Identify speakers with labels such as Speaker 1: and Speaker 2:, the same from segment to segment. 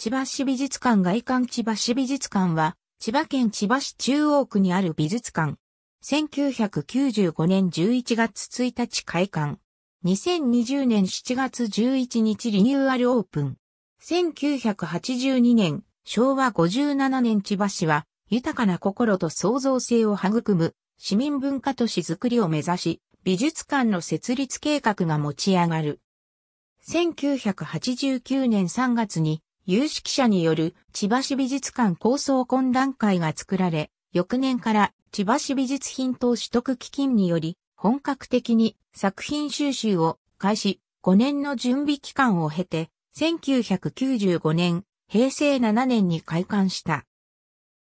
Speaker 1: 千葉市美術館外観千葉市美術館は、千葉県千葉市中央区にある美術館。1995年11月1日開館。2020年7月11日リニューアルオープン。1982年、昭和57年千葉市は、豊かな心と創造性を育む、市民文化都市づくりを目指し、美術館の設立計画が持ち上がる。1989年3月に有識者による千葉市美術館構想懇談会が作られ、翌年から千葉市美術品等取得基金により、本格的に作品収集を開始、5年の準備期間を経て、1995年、平成7年に開館した。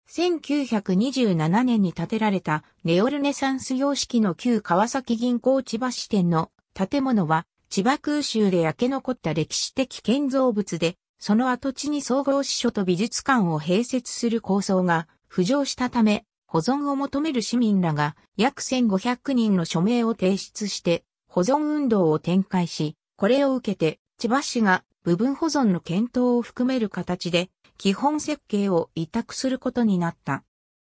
Speaker 1: 1927年に建てられたネオルネサンス様式の旧川崎銀行千葉支店の建物は千葉空襲で焼け残った歴史的建造物でその跡地に総合支所と美術館を併設する構想が浮上したため、保存を求める市民らが約1500人の署名を提出して保存運動を展開し、これを受けて千葉市が部分保存の検討を含める形で基本設計を委託することになった。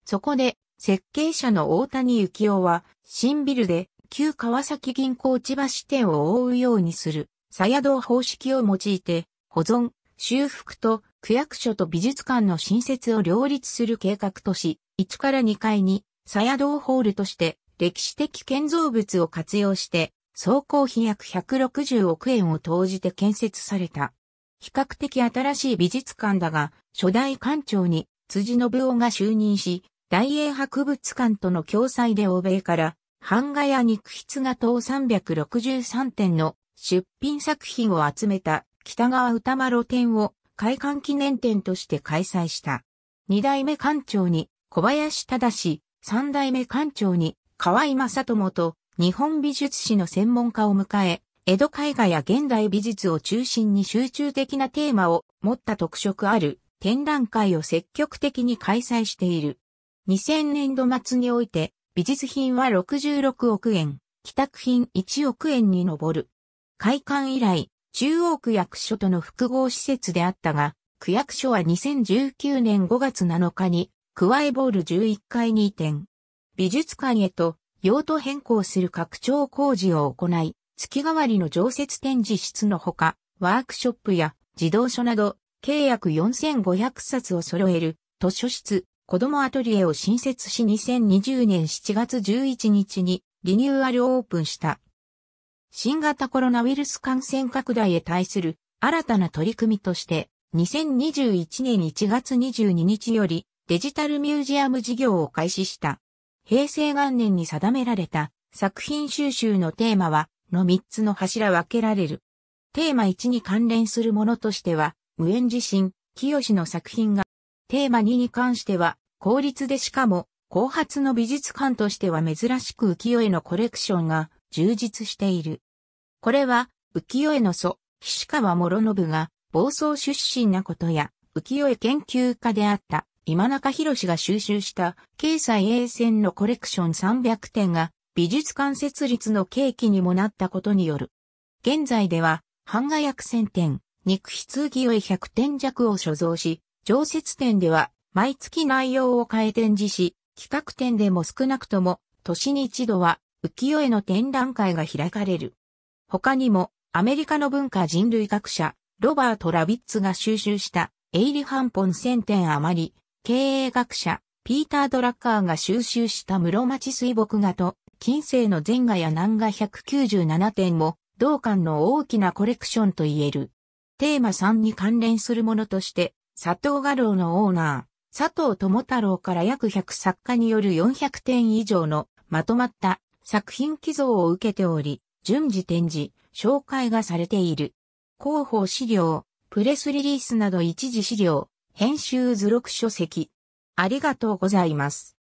Speaker 1: そこで設計者の大谷幸雄は新ビルで旧川崎銀行千葉支店を覆うようにする、鞘道方式を用いて保存、修復と区役所と美術館の新設を両立する計画とし、1から2階に、鞘道ホールとして歴史的建造物を活用して、総工費約160億円を投じて建設された。比較的新しい美術館だが、初代館長に辻信夫が就任し、大英博物館との共催で欧米から版画や肉筆画等363点の出品作品を集めた北川歌丸展を開館記念展として開催した。二代目館長に小林忠三代目館長に河合正智と日本美術史の専門家を迎え、江戸絵画や現代美術を中心に集中的なテーマを持った特色ある展覧会を積極的に開催している。2000年度末において美術品は66億円、帰宅品1億円に上る。開館以来、中央区役所との複合施設であったが、区役所は2019年5月7日に、クワイボール11階に移転。美術館へと用途変更する拡張工事を行い、月替わりの常設展示室のほか、ワークショップや児童書など、契約4500冊を揃える図書室、子供アトリエを新設し2020年7月11日にリニューアルオープンした。新型コロナウイルス感染拡大へ対する新たな取り組みとして、2021年1月22日よりデジタルミュージアム事業を開始した。平成元年に定められた作品収集のテーマは、の3つの柱分けられる。テーマ1に関連するものとしては、無縁地震、清の作品が、テーマ2に関しては、効率でしかも、後発の美術館としては珍しく浮世絵のコレクションが充実している。これは、浮世絵の祖、岸川諸信が、暴走出身なことや、浮世絵研究家であった今中博が収集した経済衛線のコレクション300点が美術館設立の契機にもなったことによる。現在では版画約1000点、肉筆浮世絵100点弱を所蔵し、常設展では毎月内容を変え展示し、企画展でも少なくとも年に一度は浮世絵の展覧会が開かれる。他にも、アメリカの文化人類学者、ロバート・ラビッツが収集した、エイリハンポン1000点余り、経営学者、ピーター・ドラッカーが収集した室町水墨画と、近世の禅画や南画197点も、同館の大きなコレクションと言える。テーマ3に関連するものとして、佐藤画廊のオーナー、佐藤友太郎から約100作家による400点以上のまとまった作品寄贈を受けており、順次展示、紹介がされている。広報資料、プレスリリースなど一時資料、編集図録書籍。ありがとうございます。